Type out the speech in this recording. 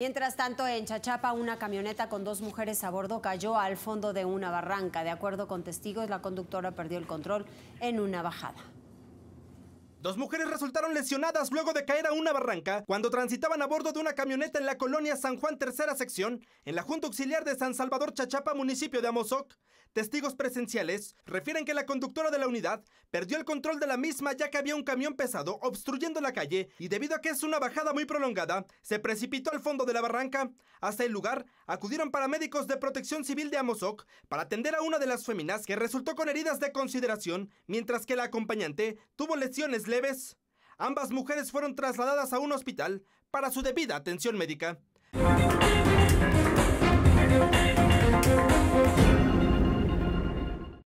Mientras tanto, en Chachapa, una camioneta con dos mujeres a bordo cayó al fondo de una barranca. De acuerdo con testigos, la conductora perdió el control en una bajada. Dos mujeres resultaron lesionadas luego de caer a una barranca cuando transitaban a bordo de una camioneta en la colonia San Juan Tercera Sección, en la Junta Auxiliar de San Salvador Chachapa, municipio de Amozoc. Testigos presenciales refieren que la conductora de la unidad perdió el control de la misma ya que había un camión pesado obstruyendo la calle y debido a que es una bajada muy prolongada, se precipitó al fondo de la barranca. Hasta el lugar acudieron paramédicos de protección civil de Amozoc para atender a una de las féminas que resultó con heridas de consideración, mientras que la acompañante tuvo lesiones leves. Ambas mujeres fueron trasladadas a un hospital para su debida atención médica.